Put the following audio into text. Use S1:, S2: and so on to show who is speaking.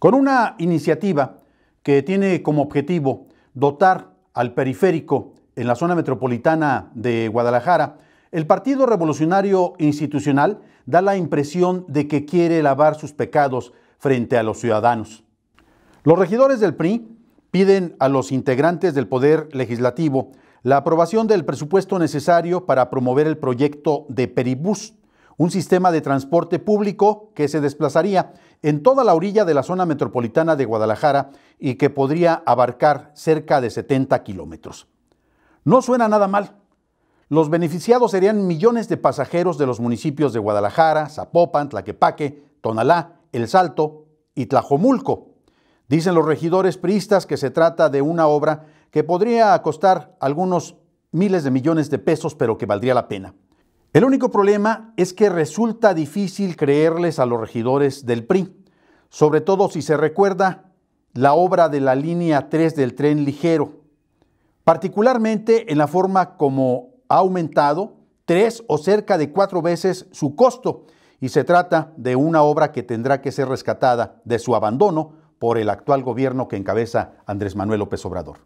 S1: con una iniciativa que tiene como objetivo dotar al periférico en la zona metropolitana de Guadalajara, el Partido Revolucionario Institucional da la impresión de que quiere lavar sus pecados frente a los ciudadanos. Los regidores del PRI piden a los integrantes del Poder Legislativo la aprobación del presupuesto necesario para promover el proyecto de peribus un sistema de transporte público que se desplazaría en toda la orilla de la zona metropolitana de Guadalajara y que podría abarcar cerca de 70 kilómetros. No suena nada mal. Los beneficiados serían millones de pasajeros de los municipios de Guadalajara, Zapopan, Tlaquepaque, Tonalá, El Salto y Tlajomulco. Dicen los regidores priistas que se trata de una obra que podría costar algunos miles de millones de pesos, pero que valdría la pena. El único problema es que resulta difícil creerles a los regidores del PRI, sobre todo si se recuerda la obra de la línea 3 del tren ligero, particularmente en la forma como ha aumentado tres o cerca de cuatro veces su costo, y se trata de una obra que tendrá que ser rescatada de su abandono por el actual gobierno que encabeza Andrés Manuel López Obrador.